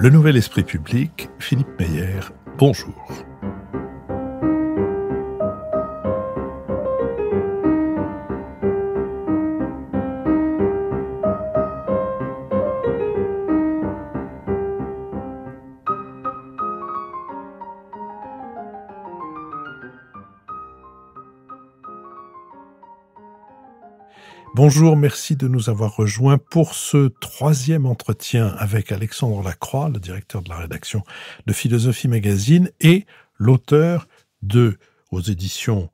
Le Nouvel Esprit Public, Philippe Meyer, bonjour. Bonjour, merci de nous avoir rejoints pour ce troisième entretien avec Alexandre Lacroix, le directeur de la rédaction de Philosophie Magazine et l'auteur de, aux éditions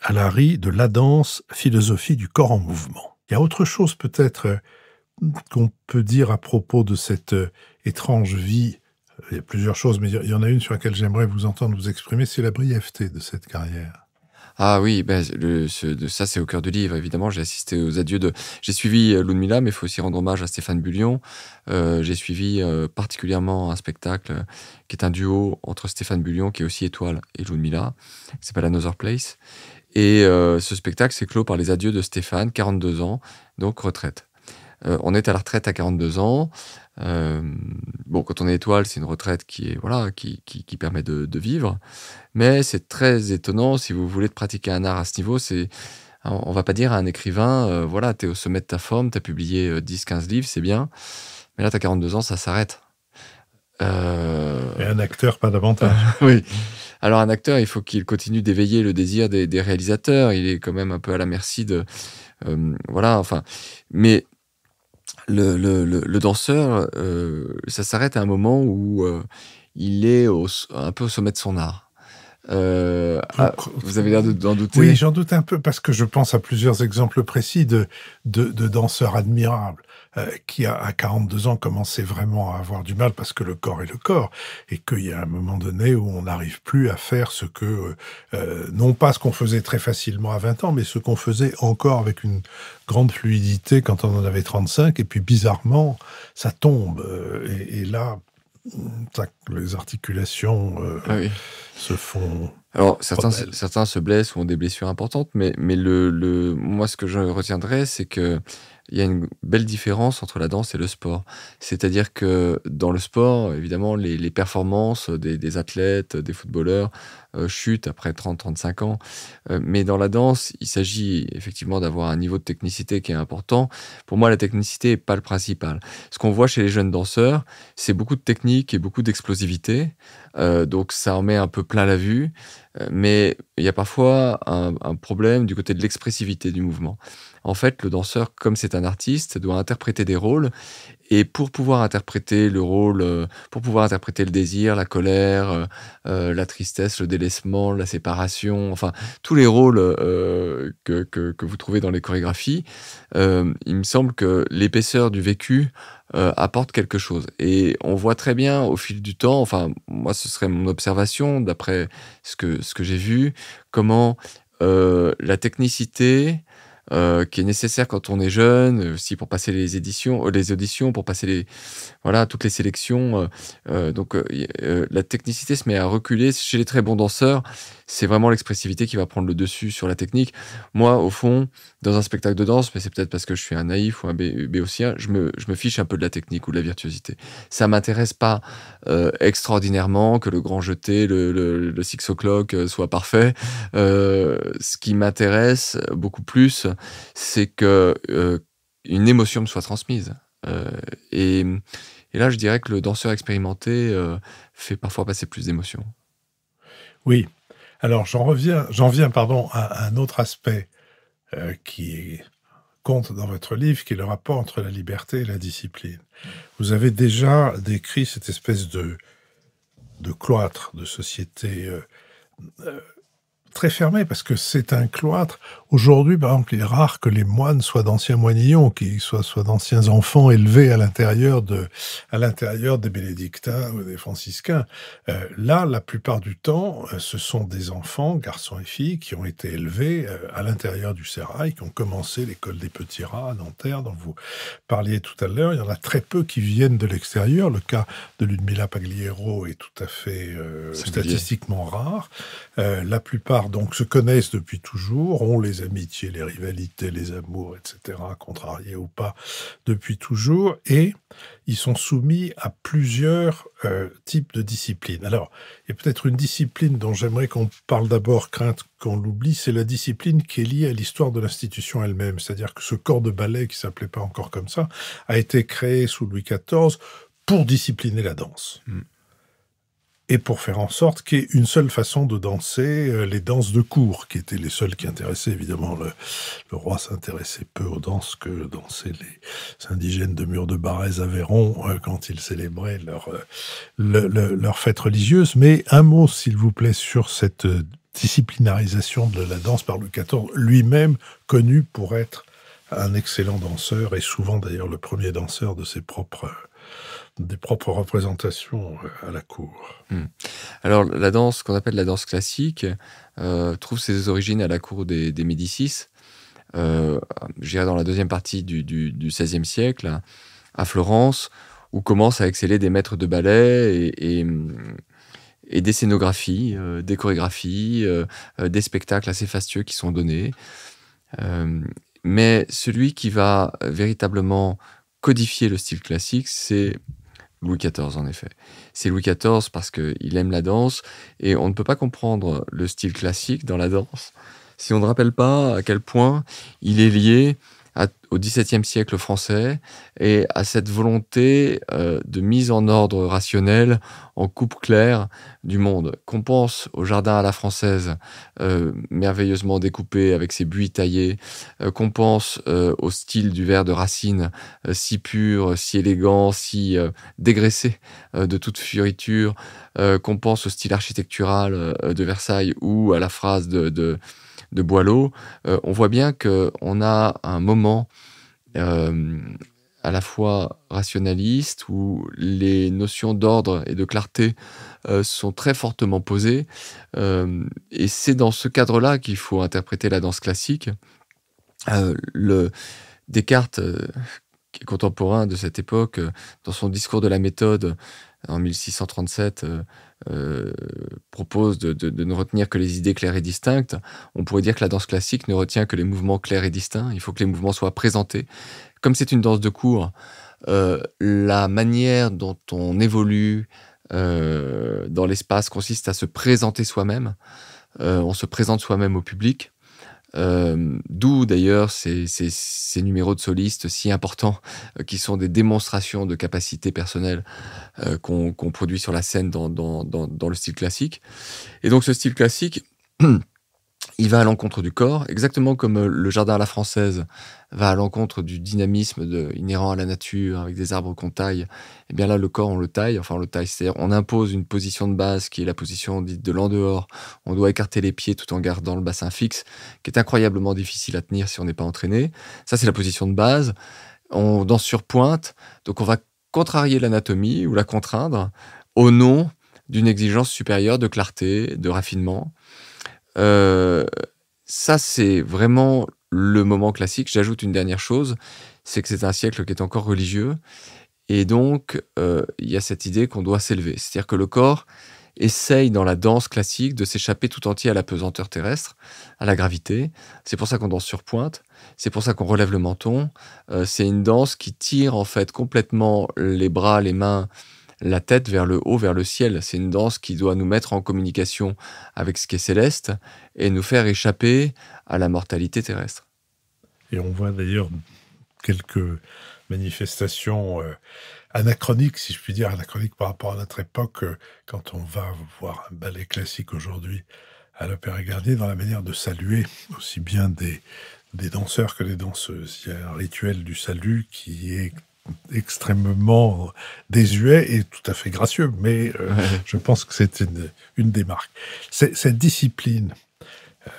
Alary, de La danse, philosophie du corps en mouvement. Il y a autre chose peut-être qu'on peut dire à propos de cette euh, étrange vie. Il y a plusieurs choses, mais il y en a une sur laquelle j'aimerais vous entendre vous exprimer, c'est la brièveté de cette carrière. Ah oui, ben, ça c'est au cœur du livre, évidemment. J'ai assisté aux adieux de. J'ai suivi euh, Ludmilla, mais il faut aussi rendre hommage à Stéphane Bullion. Euh, j'ai suivi euh, particulièrement un spectacle qui est un duo entre Stéphane Bullion, qui est aussi étoile, et C'est pas s'appelle Another Place. Et ce spectacle s'est clos par les adieux de Stéphane, 42 ans, donc retraite. on est à la retraite à 42 ans. Euh, bon, quand on est étoile, c'est une retraite qui est voilà, qui, qui, permet de, vivre, mais c'est très étonnant si vous voulez pratiquer un art à ce niveau. C'est on va pas dire à un écrivain, euh, voilà, tu es au sommet de ta forme, tu as publié 10-15 euh, livres, c'est bien, mais là, tu as 42 ans, ça s'arrête. Et un acteur, pas davantage. oui. Alors, un acteur, il faut qu'il continue d'éveiller le désir des, réalisateurs. Il est quand même un peu à la merci de. voilà, enfin. Mais le, le, le, danseur, euh, ça s'arrête à un moment où euh, il est un peu au sommet de son art. Euh, ah, vous avez l'air d'en douter. Oui, j'en doute un peu parce que je pense à plusieurs exemples précis de, de, danseurs admirables euh, qui, à, 42 ans, commençaient vraiment à avoir du mal parce que le corps est le corps et qu'il y a un moment donné où on n'arrive plus à faire ce que, euh, non pas ce qu'on faisait très facilement à 20 ans, mais ce qu'on faisait encore avec une grande fluidité quand on en avait 35 et puis bizarrement, ça tombe. et là, les articulations euh, ah se font. Alors, certains, certains se blessent ou ont des blessures importantes, mais, mais le, le moi, ce que je retiendrai, c'est que il y a une belle différence entre la danse et le sport. C'est-à-dire que dans le sport, évidemment, les, performances des, athlètes, des footballeurs euh, chutent après 30-35 ans. Euh, mais dans la danse, il s'agit effectivement d'avoir un niveau de technicité qui est important. Pour moi, la technicité n'est pas le principal. Ce qu'on voit chez les jeunes danseurs, c'est beaucoup de technique et beaucoup d'explosivité. Euh, donc ça en met un peu plein la vue. Mais il y a parfois un problème du côté de l'expressivité du mouvement. En fait, le danseur, comme c'est un artiste, doit interpréter des rôles. Et pour pouvoir interpréter le rôle, euh, pour pouvoir interpréter le désir, la colère, euh, euh, la tristesse, le délaissement, la séparation, enfin, tous les rôles que, vous trouvez dans les chorégraphies, il me semble que l'épaisseur du vécu apporte quelque chose. Et on voit très bien au fil du temps, enfin, moi, ce serait mon observation d'après ce que, ce que j'ai vu, comment la technicité, euh, qui est nécessaire quand on est jeune, euh, aussi pour passer les éditions, euh, les auditions, pour passer les, voilà, toutes les sélections. Euh, euh, donc euh, la technicité se met à reculer. Chez les très bons danseurs, c'est vraiment l'expressivité qui va prendre le dessus sur la technique. Moi, au fond, dans un spectacle de danse, mais c'est peut-être parce que je suis un naïf ou un béotien, je me, je me fiche un peu de la technique ou de la virtuosité. Ça m'intéresse pas extraordinairement que le grand jeté, le, six o'clock soit parfait. ce qui m'intéresse beaucoup plus, c'est que une émotion me soit transmise. et et là, je dirais que le danseur expérimenté euh, fait parfois passer plus d'émotions. Oui. Alors, j'en reviens, j'en viens, pardon, à, un autre aspect euh, qui compte dans votre livre, qui est le rapport entre la liberté et la discipline. Vous avez déjà décrit cette espèce de, de cloître, de société euh, très fermé parce que c'est un cloître. Aujourd'hui, par exemple, il est rare que les moines soient d'anciens moignons qu'ils soient, soit d'anciens enfants élevés à l'intérieur de, à l'intérieur des bénédictins ou des franciscains. Euh, là, la plupart du temps, euh, ce sont des enfants, garçons et filles, qui ont été élevés euh, à l'intérieur du sérail, qui ont commencé l'école des petits rats à Nanterre, dont vous parliez tout à l'heure. Il y en a très peu qui viennent de l'extérieur. Le cas de Ludmila Pagliero est tout à fait statistiquement rare. la plupart donc se connaissent depuis toujours, ont les amitiés, les rivalités, les amours, etc., contrariés ou pas, depuis toujours, et ils sont soumis à plusieurs euh, types de disciplines. Alors, il y a peut-être une discipline dont j'aimerais qu'on parle d'abord, crainte qu'on l'oublie, c'est la discipline qui est liée à l'histoire de l'institution elle-même, c'est-à-dire que ce corps de ballet, qui s'appelait pas encore comme ça, a été créé sous Louis XIV pour discipliner la danse. Hmm et pour faire en sorte qu'il y ait une seule façon de danser, euh, les danses de cour, qui étaient les seules qui intéressaient. Évidemment, le, roi s'intéressait peu aux danses que dansaient les indigènes de Mur de Barès Aveyron euh, quand ils célébraient leur, euh, le, leur fête religieuse. Mais un mot, s'il vous plaît, sur cette disciplinarisation de la danse par Louis XIV, lui-même connu pour être un excellent danseur et souvent d'ailleurs le premier danseur de ses propres des propres représentations euh, à la cour. Hmm. Alors la danse qu'on appelle la danse classique euh, trouve ses origines à la cour des, Médicis, euh, dans la deuxième partie du, XVIe siècle, à Florence, où commencent à exceller des maîtres de ballet et, des scénographies, euh, des chorégraphies, des spectacles assez fastueux qui sont donnés. mais celui qui va véritablement codifier le style classique, c'est Louis XIV, en effet. C'est Louis XIV parce qu'il aime la danse, et on ne peut pas comprendre le style classique dans la danse si on ne rappelle pas à quel point il est lié à au XVIIe siècle français et à cette volonté euh, de mise en ordre rationnel, en coupe claire du monde. Qu'on pense au jardin à la française, euh, merveilleusement découpé avec ses buis taillés, euh, qu'on pense au style du verre de Racine, si pur, si élégant, si dégraissé de toute fioriture, qu'on pense au style architectural de Versailles ou à la phrase de, de Boileau, on voit bien qu'on a un moment euh, à la fois rationaliste, où les notions d'ordre et de clarté euh, sont très fortement posées. Euh, et c'est dans ce cadre-là qu'il faut interpréter la danse classique. Descartes, contemporain de cette époque, dans son discours de la méthode en 1637, euh, propose de, ne retenir que les idées claires et distinctes, on pourrait dire que la danse classique ne retient que les mouvements clairs et distincts. Il faut que les mouvements soient présentés. Comme c'est une danse de cours, euh, la manière dont on évolue euh, dans l'espace consiste à se présenter soi-même. on se présente soi-même au public. Euh, d'où d'ailleurs ces, ces, numéros de solistes si importants, euh, qui sont des démonstrations de capacité personnelle euh, qu'on produit sur la scène dans, le style classique. Et donc ce style classique, il va à l'encontre du corps, exactement comme euh, le jardin à la française va à l'encontre du dynamisme inhérent à la nature, avec des arbres qu'on taille. Et eh bien là, le corps, on le taille, enfin on le taille, c'est-à-dire on impose une position de base qui est la position dite de l'en-dehors. On doit écarter les pieds tout en gardant le bassin fixe, qui est incroyablement difficile à tenir si on n'est pas entraîné. Ça, c'est la position de base. On danse sur pointe, donc on va contrarier l'anatomie ou la contraindre au nom d'une exigence supérieure de clarté, de raffinement. Euh, ça, c'est vraiment le moment classique. J'ajoute une dernière chose, c'est que c'est un siècle qui est encore religieux. Et donc, euh, il y a cette idée qu'on doit s'élever. C'est-à-dire que le corps essaye, dans la danse classique, de s'échapper tout entier à la pesanteur terrestre, à la gravité. C'est pour ça qu'on danse sur pointe. C'est pour ça qu'on relève le menton. Euh, c'est une danse qui tire, en fait, complètement les bras, les mains, la tête vers le haut, vers le ciel. C'est une danse qui doit nous mettre en communication avec ce qui est céleste et nous faire échapper à la mortalité terrestre. Et on voit d'ailleurs quelques manifestations euh, anachroniques, si je puis dire, anachroniques par rapport à notre époque, euh, quand on va voir un ballet classique aujourd'hui à l'Opéra Gardier, dans la manière de saluer aussi bien des, des danseurs que des danseuses. Il y a un rituel du salut qui est extrêmement désuet et tout à fait gracieux, mais euh, je pense que c'est une, une, des marques. Cette discipline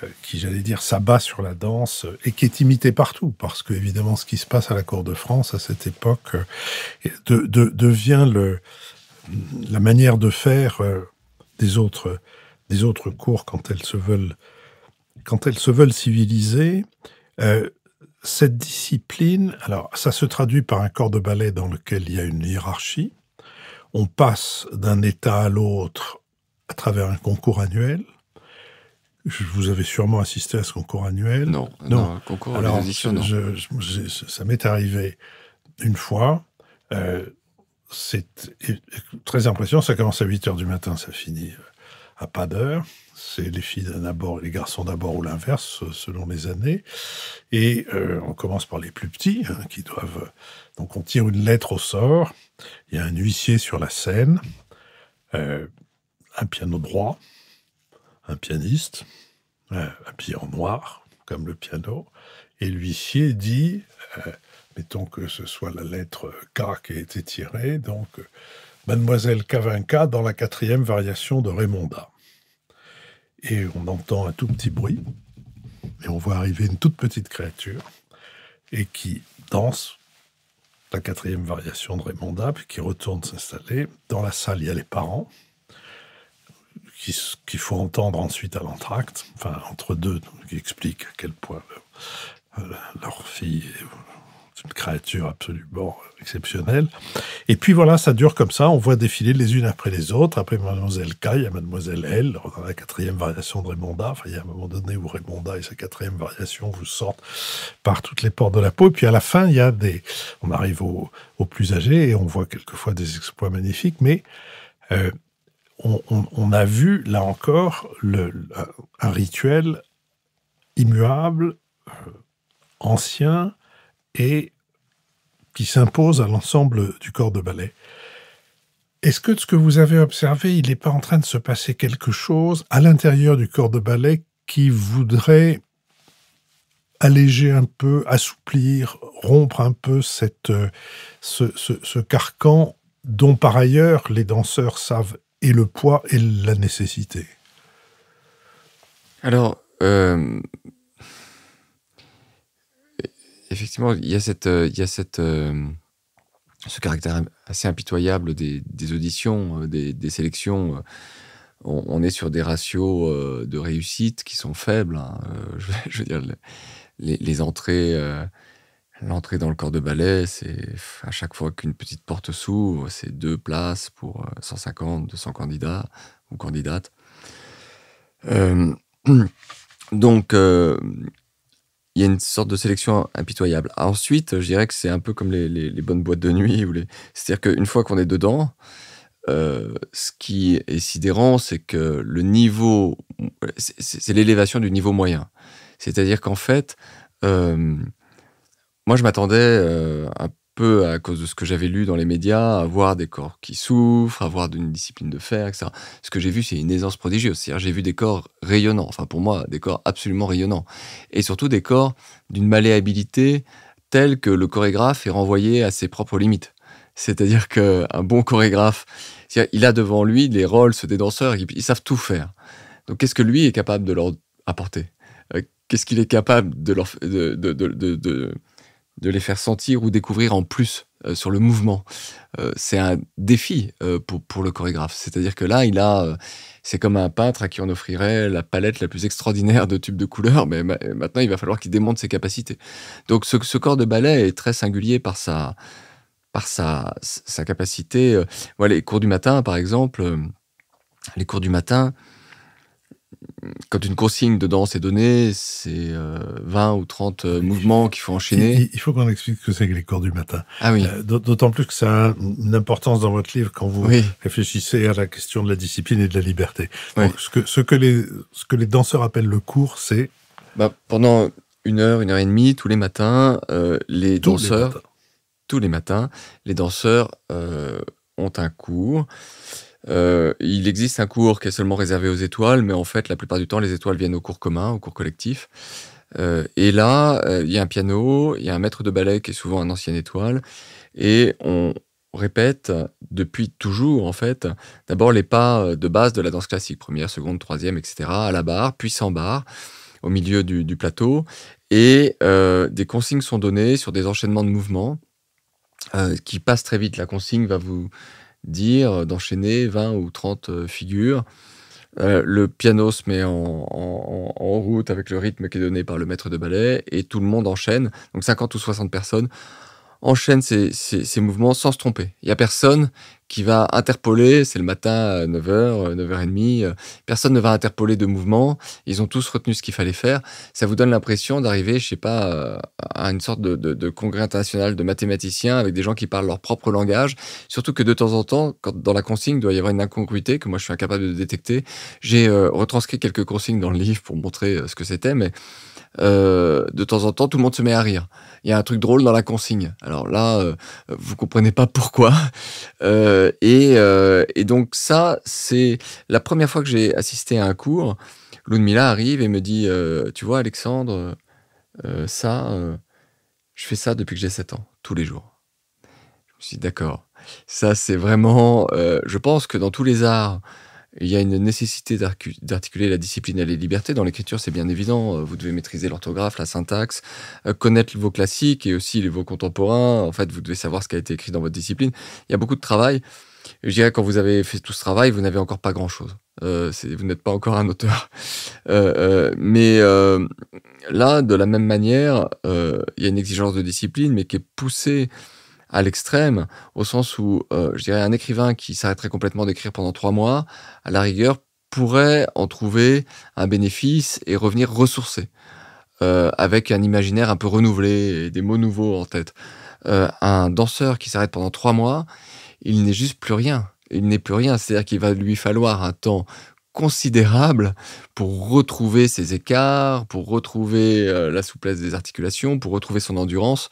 euh, qui, j'allais dire, s'abat sur la danse et qui est imitée partout, parce que évidemment, ce qui se passe à la Cour de France à cette époque euh, de, devient le, la manière de faire des autres, des autres cours quand elles se veulent, quand elles se veulent civilisées cette discipline, alors ça se traduit par un corps de ballet dans lequel il y a une hiérarchie. On passe d'un état à l'autre à travers un concours annuel. vous avez sûrement assisté à ce concours annuel. Non, concours ça m'est arrivé une fois. Euh, c'est très impressionnant. Ça commence à 8 heures du matin, ça finit euh, à pas d'heure. C'est les filles d'abord, les garçons d'abord ou l'inverse, euh, selon les années. Et euh, on commence par les plus petits, hein, qui doivent. Donc on tire une lettre au sort. Il y a un huissier sur la scène, euh, un piano droit, un pianiste, euh, un piano noir, comme le piano. Et l'huissier dit mettons que ce soit la lettre K qui a été tirée, donc Mademoiselle Cavinca dans la quatrième variation de Raymonda. Et on entend un tout petit bruit, et on voit arriver une toute petite créature, et qui danse la quatrième variation de Raymonda, puis qui retourne s'installer. Dans la salle, il y a les parents, qu'il faut entendre ensuite à l'entracte, enfin entre deux, qui expliquent à quel point euh, leur fille une créature absolument exceptionnelle. Et puis voilà, ça dure comme ça. On voit défiler les unes après les autres. Après Mademoiselle K, il y a Mademoiselle L, dans la quatrième variation de Raymonda. il y a un moment donné où Raymonda et sa quatrième variation vous sortent par toutes les portes de la peau. Et puis à la fin, il y a des. On arrive aux au plus âgés et on voit quelquefois des exploits magnifiques, mais. Euh, on, on, a vu, là encore, le, un rituel immuable, euh, ancien et qui s'impose à l'ensemble du corps de ballet. Est-ce que de ce que vous avez observé, il n'est pas en train de se passer quelque chose à l'intérieur du corps de ballet qui voudrait alléger un peu, assouplir, rompre un peu cette, euh, ce, carcan dont par ailleurs les danseurs savent et le poids et la nécessité Alors, euh, effectivement, il y a, cette, euh, il y a euh, ce caractère assez impitoyable des, auditions, euh, des, sélections on, est sur des ratios de réussite qui sont faibles. Hein, je, veux dire, les, entrées, l'entrée dans le corps de ballet, c'est à chaque fois qu'une petite porte s'ouvre, c'est deux places pour 150, 200 candidats ou candidates. donc, il y a une sorte de sélection impitoyable. Ensuite, je dirais que c'est un peu comme les, bonnes boîtes de nuit. Ou les... C'est-à-dire qu'une fois qu'on est dedans, euh, ce qui est sidérant, c'est que le niveau, c'est l'élévation du niveau moyen. C'est-à-dire qu'en fait, euh, moi je m'attendais euh, à peu à cause de ce que j'avais lu dans les médias, avoir des corps qui souffrent, avoir d'une discipline de fer, etc. Ce que j'ai vu, c'est une aisance prodigieuse. j'ai vu des corps rayonnants, enfin pour moi, des corps absolument rayonnants. Et surtout des corps d'une malléabilité telle que le chorégraphe est renvoyé à ses propres limites. C'est-à-dire qu'un bon chorégraphe, il a devant lui les rôles des danseurs, ils, savent tout faire. Donc qu'est-ce que lui est capable de leur apporter euh, Qu'est-ce qu'il est capable de leur... de de les faire sentir ou découvrir en plus euh, sur le mouvement. Euh, c'est un défi euh, pour, le chorégraphe. C'est-à-dire que là, il a, c'est comme un peintre à qui on offrirait la palette la plus extraordinaire de tubes de couleurs, mais maintenant il va falloir qu'il démonte ses capacités. Donc ce, ce, corps de ballet est très singulier par sa, par sa, capacité. voilà les cours du matin, par exemple, les cours du matin, quand une consigne de danse est donnée, c'est 20 euh, ou 30 euh, mouvements qu'il faut enchaîner. Il, faut qu'on explique ce que c'est que les cours du matin. Ah oui. Euh, d'autant plus que ça a une importance dans votre livre quand vous réfléchissez à la question de la discipline et de la liberté. ce, que, ce, que les, ce que les danseurs appellent le cours, c'est bah, Pendant une heure, une heure et demie, tous les matins, les danseurs, tous les matins, les danseurs ont un cours. Euh, il existe un cours qui est seulement réservé aux étoiles, mais en fait, la plupart du temps, les étoiles viennent au cours commun, au cours collectif. Euh, et là, euh, il y a un piano, il y a un maître de ballet qui est souvent un ancien étoile, et on répète depuis toujours, en fait, d'abord les pas de base de la danse classique, première, seconde, troisième, etc., à la barre, puis sans barre, au milieu du plateau, et des consignes sont données sur des enchaînements de mouvements qui passent très vite. La consigne va vous dire d'enchaîner 20 ou 30 euh, figures. Euh, le piano se met en, route avec le rythme qui est donné par le maître de ballet et tout le monde enchaîne. Donc 50 ou 60 personnes enchaînent ces, ces mouvements sans se tromper. Il n'y a personne qui va interpoler, c'est le matin à 9h, 9h30, personne ne va interpoler de mouvement, ils ont tous retenu ce qu'il fallait faire, ça vous donne l'impression d'arriver, je sais pas, euh, à une sorte de, congrès international de mathématiciens avec des gens qui parlent leur propre langage, surtout que de temps en temps, quand dans la consigne doit y avoir une incongruité que moi je suis incapable de détecter, j'ai euh, retranscrit quelques consignes dans le livre pour montrer euh, ce que c'était, mais... de temps en temps, tout le monde se met à rire. Il y a un truc drôle dans la consigne. Alors là, vous comprenez pas pourquoi. Euh, euh, et, donc ça, c'est la première fois que j'ai assisté à un cours. Ludmila arrive et me dit, euh, tu vois Alexandre, ça, je fais ça depuis que j'ai 7 ans, tous les jours. Je me suis dit, d'accord. Ça, c'est vraiment, je pense que dans tous les arts, il y a une nécessité d'articuler la discipline et les libertés. Dans l'écriture, c'est bien évident. Euh, vous devez maîtriser l'orthographe, la syntaxe, euh, connaître vos classiques et aussi vos contemporains. En fait, vous devez savoir ce qui a été écrit dans votre discipline. Il y a beaucoup de travail. Je dirais quand vous avez fait tout ce travail, vous n'avez encore pas grand-chose. Euh, vous n'êtes pas encore un auteur. mais là, de la même manière, il y a une exigence de discipline, mais qui est poussée à l'extrême, au sens où, euh, je dirais, un écrivain qui s'arrêterait complètement d'écrire pendant trois mois, à la rigueur, pourrait en trouver un bénéfice et revenir ressourcé, euh, avec un imaginaire un peu renouvelé et des mots nouveaux en tête. Euh, un danseur qui s'arrête pendant trois mois, il n'est juste plus rien. Il n'est plus rien, c'est-à-dire qu'il va lui falloir un temps considérable pour retrouver ses écarts, pour retrouver euh, la souplesse des articulations, pour retrouver son endurance.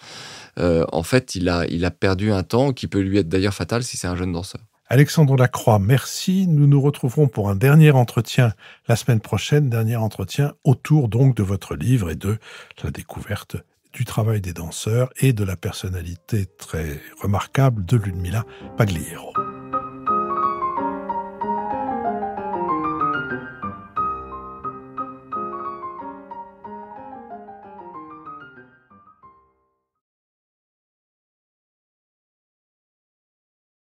Euh, en fait, il a, il a perdu un temps qui peut lui être d'ailleurs fatal si c'est un jeune danseur. Alexandre Lacroix, merci. Nous nous retrouverons pour un dernier entretien la semaine prochaine, dernier entretien autour donc de votre livre et de la découverte du travail des danseurs et de la personnalité très remarquable de Ludmila Pagliero.